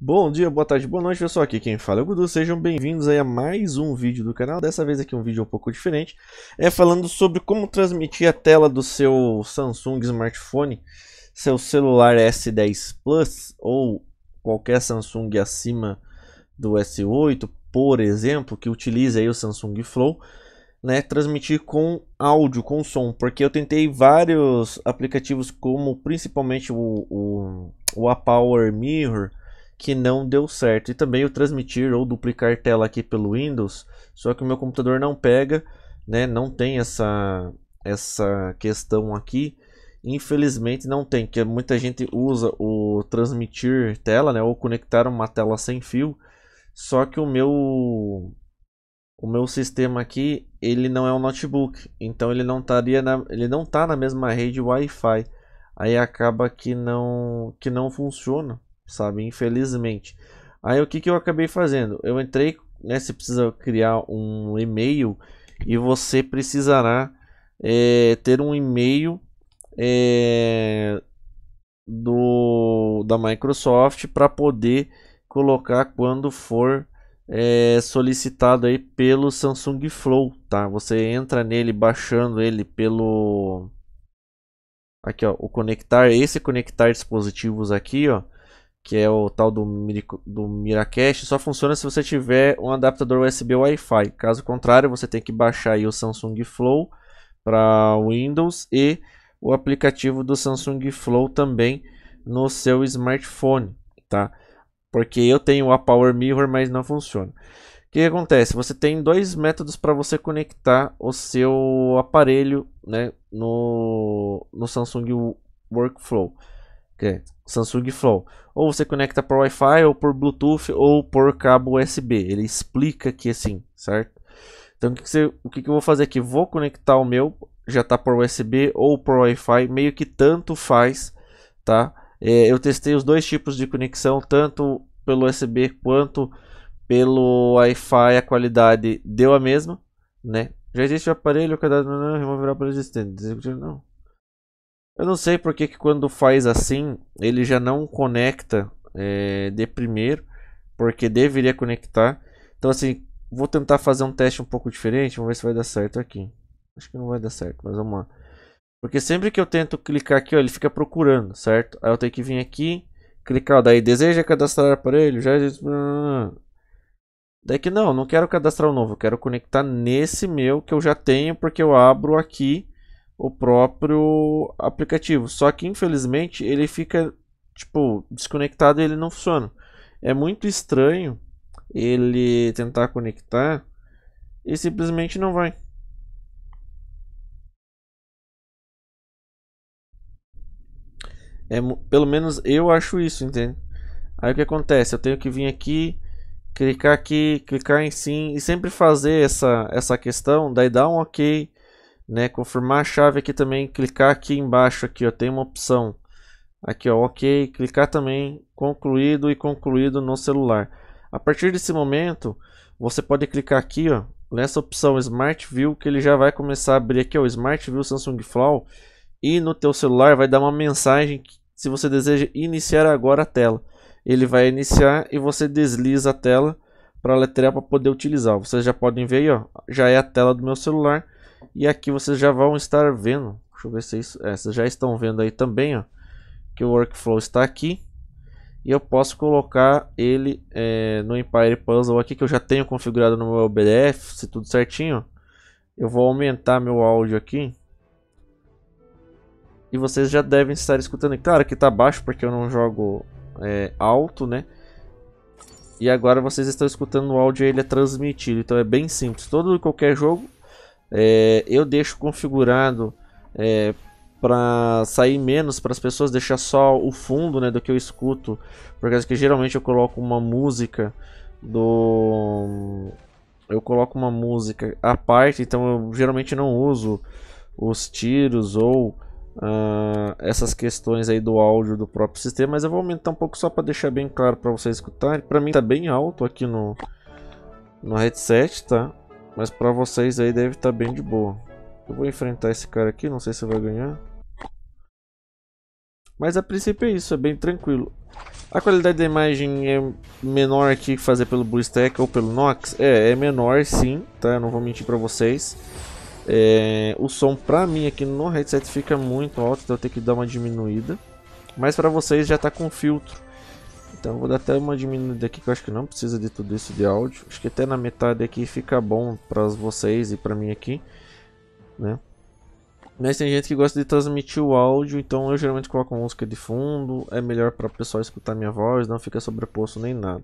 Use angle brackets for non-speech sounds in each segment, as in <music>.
Bom dia, boa tarde, boa noite pessoal, aqui quem fala é o Gudu, sejam bem-vindos a mais um vídeo do canal, dessa vez aqui um vídeo um pouco diferente, é falando sobre como transmitir a tela do seu Samsung smartphone, seu celular S10 Plus ou qualquer Samsung acima do S8, por exemplo, que utiliza aí o Samsung Flow, né, transmitir com áudio, com som, porque eu tentei vários aplicativos como principalmente o, o, o Power Mirror, que não deu certo. E também o transmitir ou duplicar tela aqui pelo Windows, só que o meu computador não pega, né? Não tem essa essa questão aqui. Infelizmente não tem, que muita gente usa o transmitir tela, né, ou conectar uma tela sem fio. Só que o meu o meu sistema aqui, ele não é um notebook, então ele não estaria na, ele não tá na mesma rede Wi-Fi. Aí acaba que não que não funciona sabe? Infelizmente. Aí o que, que eu acabei fazendo? Eu entrei, né? Você precisa criar um e-mail e você precisará é, ter um e-mail é, do da Microsoft para poder colocar quando for é, solicitado aí pelo Samsung Flow, tá? Você entra nele baixando ele pelo aqui ó, o conectar esse conectar dispositivos aqui ó que é o tal do, do Miracast, só funciona se você tiver um adaptador USB Wi-Fi. Caso contrário, você tem que baixar aí o Samsung Flow para Windows e o aplicativo do Samsung Flow também no seu smartphone, tá? Porque eu tenho a Power Mirror, mas não funciona. O que acontece? Você tem dois métodos para você conectar o seu aparelho né, no, no Samsung Workflow é Samsung Flow. Ou você conecta por Wi-Fi, ou por Bluetooth, ou por cabo USB. Ele explica aqui é assim, certo? Então o que, que, você, o que, que eu vou fazer aqui? Vou conectar o meu, já está por USB ou por Wi-Fi, meio que tanto faz, tá? É, eu testei os dois tipos de conexão, tanto pelo USB quanto pelo Wi-Fi, a qualidade deu a mesma, né? Já existe o aparelho, o cadastro não removerá para existente. Não. Eu não sei porque que quando faz assim, ele já não conecta é, de primeiro, porque deveria conectar. Então assim, vou tentar fazer um teste um pouco diferente, vamos ver se vai dar certo aqui. Acho que não vai dar certo, mas vamos lá. Porque sempre que eu tento clicar aqui, ó, ele fica procurando, certo? Aí eu tenho que vir aqui, clicar, ó, daí deseja cadastrar aparelho, já... Daí que não, não quero cadastrar o um novo, eu quero conectar nesse meu que eu já tenho, porque eu abro aqui o próprio aplicativo. Só que infelizmente ele fica tipo desconectado e ele não funciona. É muito estranho ele tentar conectar e simplesmente não vai. É, pelo menos eu acho isso, entende? Aí o que acontece? Eu tenho que vir aqui, clicar aqui, clicar em sim e sempre fazer essa, essa questão, daí dá um ok, né? Confirmar a chave aqui também, clicar aqui embaixo aqui, ó, tem uma opção aqui, ó, OK, clicar também concluído e concluído no celular. A partir desse momento, você pode clicar aqui, ó, nessa opção Smart View que ele já vai começar a abrir aqui, ó, Smart View Samsung Flow e no teu celular vai dar uma mensagem que, se você deseja iniciar agora a tela. Ele vai iniciar e você desliza a tela para a lateral para poder utilizar. Vocês já podem ver aí, ó, já é a tela do meu celular e aqui vocês já vão estar vendo, deixa eu ver se é isso, é, vocês já estão vendo aí também, ó, que o workflow está aqui. E eu posso colocar ele é, no Empire Puzzle aqui, que eu já tenho configurado no meu BDF, se tudo certinho. Eu vou aumentar meu áudio aqui. E vocês já devem estar escutando. Claro que está baixo, porque eu não jogo é, alto, né? E agora vocês estão escutando o áudio e ele é transmitido. Então é bem simples. Todo e qualquer jogo é, eu deixo configurado é, para sair menos para as pessoas, deixar só o fundo né, do que eu escuto, por causa que geralmente eu coloco uma música do. Eu coloco uma música à parte, então eu geralmente não uso os tiros ou uh, essas questões aí do áudio do próprio sistema, mas eu vou aumentar um pouco só para deixar bem claro para vocês escutarem. Para mim tá bem alto aqui no no headset, tá? Mas pra vocês aí deve estar tá bem de boa. Eu vou enfrentar esse cara aqui, não sei se vai ganhar. Mas a princípio é isso, é bem tranquilo. A qualidade da imagem é menor aqui que fazer pelo BlueStack ou pelo Nox? É, é menor sim, tá? Eu não vou mentir pra vocês. É, o som pra mim aqui no headset fica muito alto, então eu tenho que dar uma diminuída. Mas pra vocês já tá com filtro. Então vou dar até uma diminuída aqui que eu acho que não precisa de tudo isso de áudio. Acho que até na metade aqui fica bom para vocês e para mim aqui, né? Mas tem gente que gosta de transmitir o áudio, então eu geralmente coloco música de fundo, é melhor para o pessoal escutar minha voz, não fica sobreposto nem nada,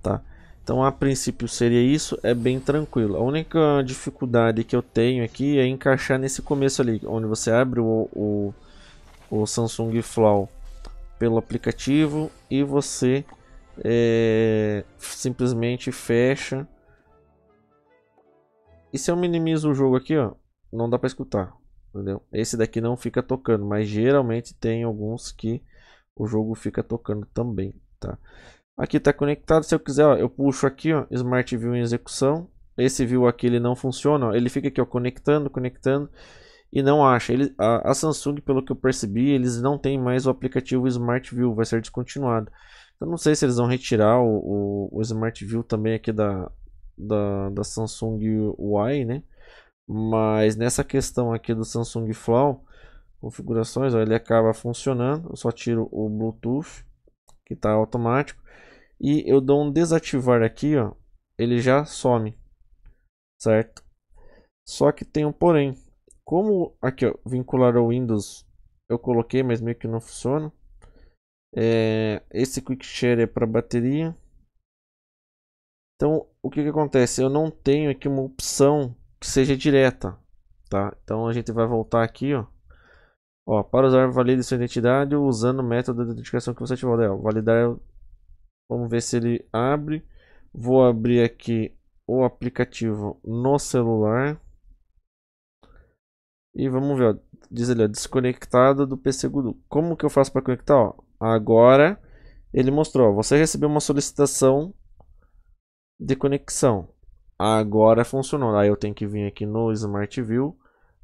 tá? Então a princípio seria isso, é bem tranquilo. A única dificuldade que eu tenho aqui é encaixar nesse começo ali, onde você abre o, o, o Samsung Flow pelo aplicativo e você é, simplesmente fecha. E se eu minimizo o jogo aqui, ó, não dá para escutar, entendeu? Esse daqui não fica tocando, mas geralmente tem alguns que o jogo fica tocando também, tá? Aqui está conectado, se eu quiser, ó, eu puxo aqui, ó, Smart View em execução. Esse view aqui ele não funciona, ó, ele fica aqui, ó, conectando, conectando e não acha. Ele, a, a, Samsung, pelo que eu percebi, eles não têm mais o aplicativo Smart View, vai ser descontinuado. Então não sei se eles vão retirar o, o, o Smart View também aqui da, da, da Samsung UI, né? Mas nessa questão aqui do Samsung Flow, configurações, ó, ele acaba funcionando. Eu só tiro o Bluetooth, que está automático. E eu dou um desativar aqui, ó, ele já some, certo? Só que tem um porém, como aqui ó, vincular o Windows eu coloquei, mas meio que não funciona. É, esse Quick Share é para bateria. Então, o que, que acontece? Eu não tenho aqui uma opção que seja direta, tá? Então, a gente vai voltar aqui, ó. ó para usar, valide sua identidade usando o método de identificação que você ativou. validar, vamos ver se ele abre. Vou abrir aqui o aplicativo no celular. E vamos ver, ó. diz ali, ó, desconectado do PC Guru. Como que eu faço para conectar? Ó? Agora ele mostrou, ó, você recebeu uma solicitação de conexão. Agora funcionou. Aí eu tenho que vir aqui no Smart View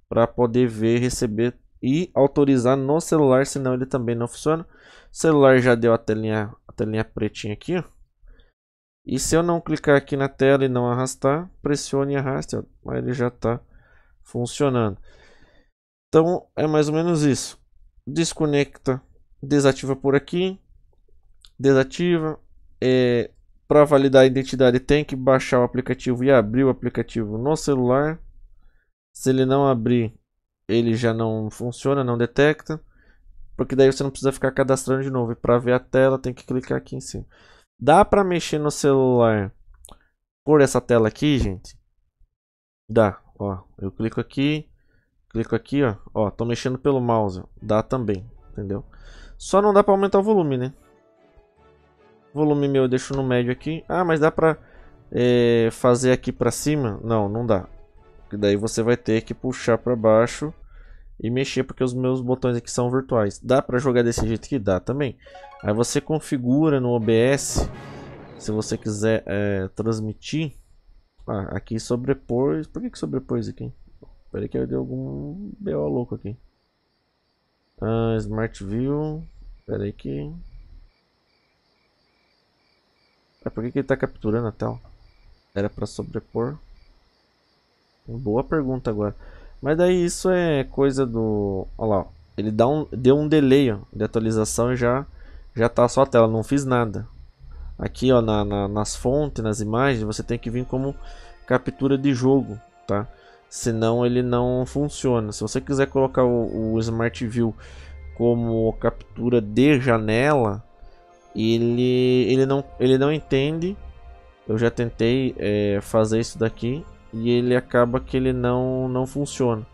para poder ver, receber e autorizar no celular, senão ele também não funciona. O celular já deu a telinha, a telinha pretinha aqui, ó. E se eu não clicar aqui na tela e não arrastar, pressione e arraste, ó, ele já está funcionando. Então é mais ou menos isso. Desconecta, desativa por aqui, desativa. É, Para validar a identidade tem que baixar o aplicativo e abrir o aplicativo no celular. Se ele não abrir, ele já não funciona, não detecta. Porque daí você não precisa ficar cadastrando de novo. E para ver a tela tem que clicar aqui em cima. Dá para mexer no celular por essa tela aqui, gente? Dá. Ó, eu clico aqui Clico aqui, ó. Ó, tô mexendo pelo mouse. Dá também, entendeu? Só não dá pra aumentar o volume, né? Volume meu eu deixo no médio aqui. Ah, mas dá pra é, fazer aqui pra cima? Não, não dá. Porque daí você vai ter que puxar pra baixo e mexer, porque os meus botões aqui são virtuais. Dá pra jogar desse jeito que dá também. Aí você configura no OBS, se você quiser é, transmitir. Ah, aqui sobrepor... Por que, que sobrepôs aqui? Peraí que eu dei algum BO louco aqui. Ah, Smart View. Peraí que... É por que, que ele está capturando a tela? Era para sobrepor? Boa pergunta agora. Mas daí isso é coisa do... Olha lá, ó. ele dá um, deu um delay ó, de atualização e já, já tá só a tela, não fiz nada. Aqui ó, na, na, nas fontes, nas imagens, você tem que vir como captura de jogo, tá? senão ele não funciona. Se você quiser colocar o, o Smart View como captura de janela, ele, ele, não, ele não entende. Eu já tentei é, fazer isso daqui e ele acaba que ele não, não funciona.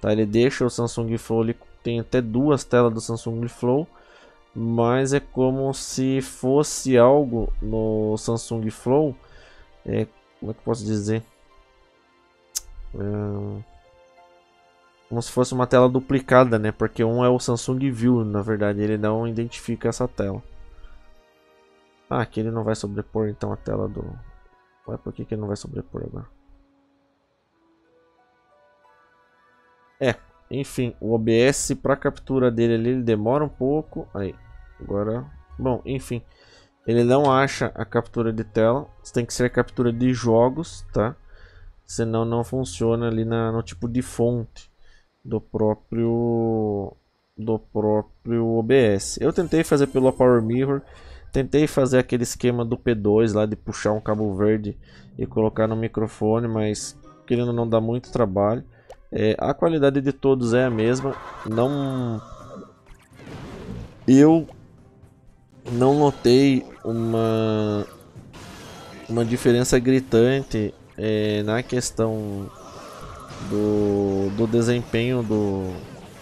Tá? Ele deixa o Samsung Flow, ele tem até duas telas do Samsung Flow, mas é como se fosse algo no Samsung Flow, é, como é que eu posso dizer? Hum, como se fosse uma tela duplicada, né? Porque um é o Samsung View, na verdade, ele não identifica essa tela. Ah, aqui ele não vai sobrepor então a tela do... Ué, por que, que ele não vai sobrepor agora? É, enfim, o OBS para captura dele ali, ele demora um pouco. Aí, agora... Bom, enfim. Ele não acha a captura de tela. Isso tem que ser captura de jogos, Tá? senão não funciona ali na, no tipo de fonte do próprio do próprio OBS. Eu tentei fazer pelo Power Mirror, tentei fazer aquele esquema do P2 lá de puxar um cabo verde e colocar no microfone, mas querendo não dar muito trabalho. É, a qualidade de todos é a mesma, não eu não notei uma uma diferença gritante é, na é questão do, do desempenho do,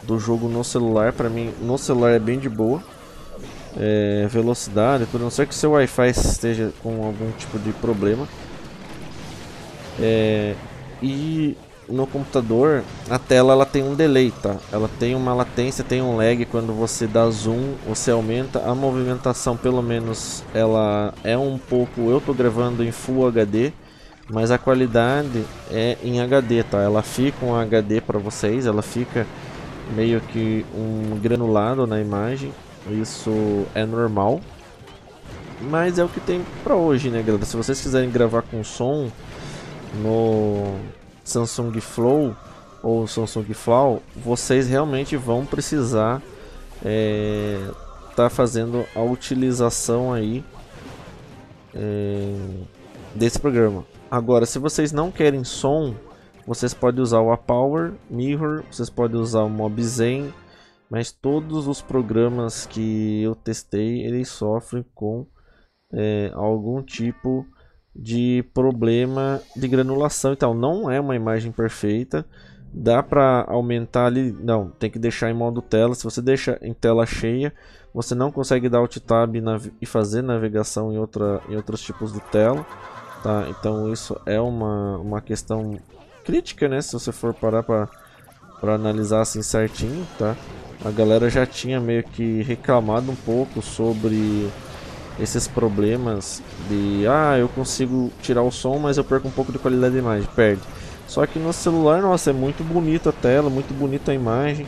do jogo no celular, para mim no celular é bem de boa. É, velocidade, por não ser que seu Wi-Fi esteja com algum tipo de problema. É, e no computador a tela ela tem um delay, tá? Ela tem uma latência, tem um lag quando você dá zoom, você aumenta a movimentação, pelo menos ela é um pouco. Eu tô gravando em Full HD mas a qualidade é em HD, tá? Ela fica um HD para vocês, ela fica meio que um granulado na imagem, isso é normal. Mas é o que tem para hoje, né, galera? Se vocês quiserem gravar com som no Samsung Flow ou Samsung Flow, vocês realmente vão precisar é, tá fazendo a utilização aí é, desse programa. Agora, se vocês não querem som, vocês podem usar o Apower, Mirror, vocês podem usar o MobZen, mas todos os programas que eu testei, eles sofrem com é, algum tipo de problema de granulação. Então, não é uma imagem perfeita, dá para aumentar ali, não, tem que deixar em modo tela, se você deixa em tela cheia, você não consegue dar alt tab e fazer navegação em, outra, em outros tipos de tela. Tá? Então isso é uma, uma questão crítica, né? Se você for parar para para analisar assim certinho, tá? A galera já tinha meio que reclamado um pouco sobre esses problemas de ah, eu consigo tirar o som, mas eu perco um pouco de qualidade de imagem, perde. Só que no celular, nossa, é muito bonita a tela, muito bonita a imagem.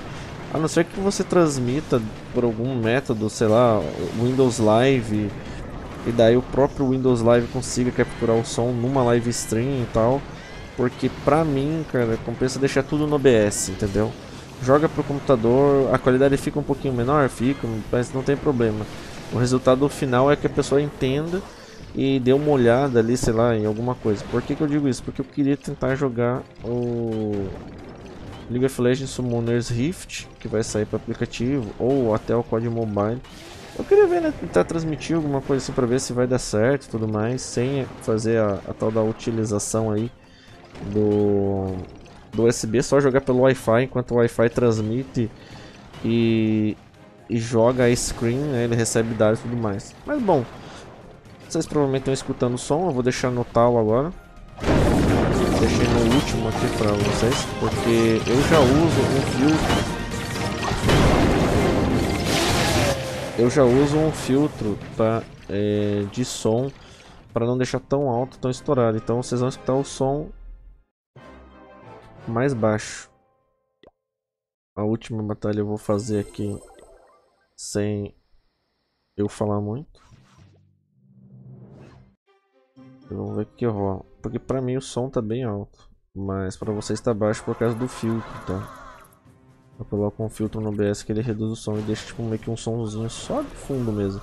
A não ser que você transmita por algum método, sei lá, Windows Live, e daí o próprio Windows Live consiga capturar o som numa live stream e tal. Porque pra mim, cara, compensa deixar tudo no OBS, entendeu? Joga pro computador, a qualidade fica um pouquinho menor, fica, mas não tem problema. O resultado final é que a pessoa entenda e dê uma olhada ali, sei lá, em alguma coisa. Por que, que eu digo isso? Porque eu queria tentar jogar o League of Legends Summoners Rift, que vai sair para aplicativo, ou até o código mobile. Eu queria ver, né, tentar transmitir alguma coisa assim pra ver se vai dar certo e tudo mais, sem fazer a, a tal da utilização aí do, do USB, só jogar pelo Wi-Fi, enquanto o Wi-Fi transmite e, e joga a screen, né, ele recebe dados e tudo mais. Mas bom, vocês provavelmente estão escutando o som, eu vou deixar no tal agora. Deixei no último aqui pra vocês, porque eu já uso um filtro Eu já uso um filtro é, de som para não deixar tão alto, tão estourado. Então vocês vão escutar o som mais baixo. A última batalha eu vou fazer aqui sem eu falar muito. Vamos ver o que rola. Porque pra mim o som tá bem alto. Mas pra vocês tá baixo por causa do filtro, tá? Eu coloco um filtro no OBS que ele reduz o som e deixa tipo meio que um somzinho só de fundo mesmo.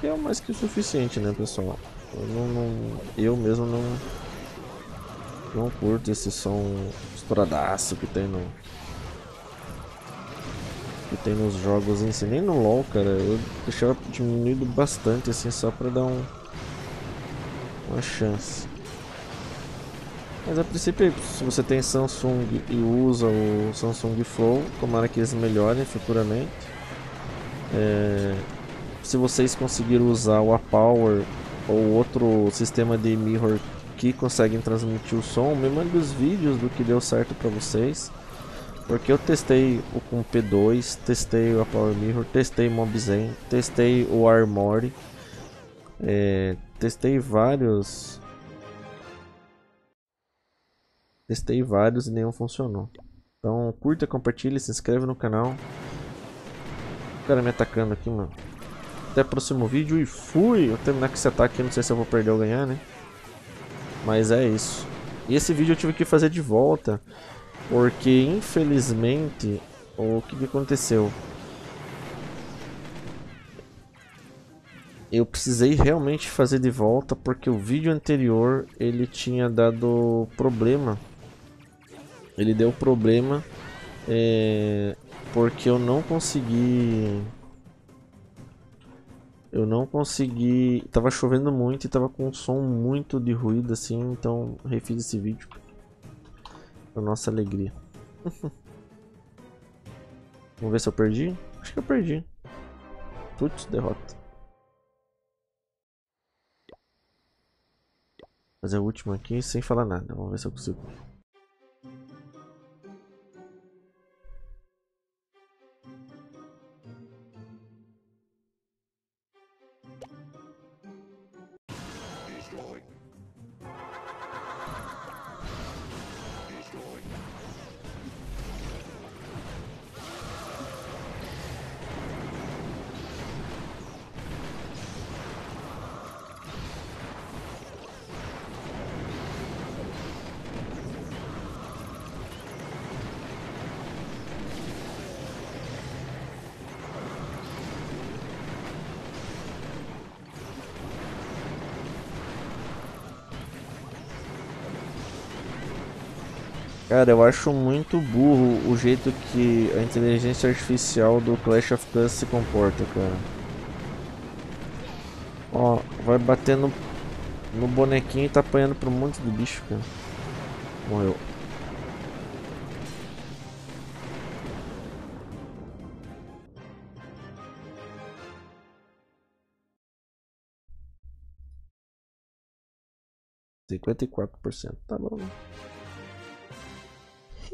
Que é mais que o suficiente, né, pessoal? Eu, não, não, eu mesmo não, não curto esse som estouradaço que tem no que tem nos jogos em si, nem no LoL, cara. Eu deixava diminuído bastante assim só para dar um uma chance. Mas a princípio, se você tem Samsung e usa o Samsung Flow, tomara que eles melhorem futuramente. É, se vocês conseguiram usar o A-Power ou outro sistema de mirror que conseguem transmitir o som, me mande os vídeos do que deu certo para vocês. Porque eu testei o com P2, testei o Power Mirror, testei o Mobzen, testei o Armory, é, testei vários Testei vários e nenhum funcionou. Então curta, compartilha, se inscreve no canal. O cara me atacando aqui, mano. Até o próximo vídeo e fui! Eu terminar com esse ataque, não sei se eu vou perder ou ganhar, né? Mas é isso. E esse vídeo eu tive que fazer de volta, porque infelizmente, o que, que aconteceu? eu precisei realmente fazer de volta porque o vídeo anterior ele tinha dado problema ele deu problema é, porque eu não consegui eu não consegui tava chovendo muito e tava com um som muito de ruído assim então refiz esse vídeo para nossa alegria <laughs> vamos ver se eu perdi acho que eu perdi putz derrota fazer é o último aqui sem falar nada vamos ver se eu consigo Cara, eu acho muito burro o jeito que a inteligência artificial do Clash of Clans se comporta, cara. Ó, vai batendo no bonequinho e tá apanhando pro monte de bicho, cara. Morreu. Cinquenta e quatro por cento, tá bom.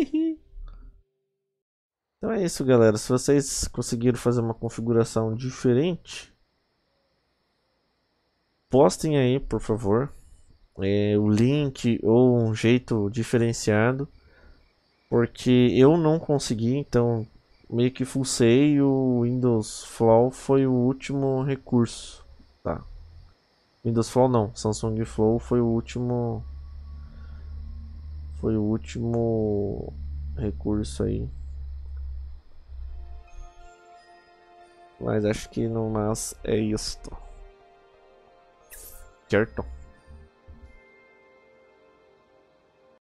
<laughs> então é isso, galera. Se vocês conseguiram fazer uma configuração diferente, postem aí, por favor, é, o link ou um jeito diferenciado, porque eu não consegui, então meio que fucei o Windows Flow foi o último recurso, tá? Windows Flow não, Samsung Flow foi o último foi o último recurso aí. Mas acho que no mais é isto. Certo?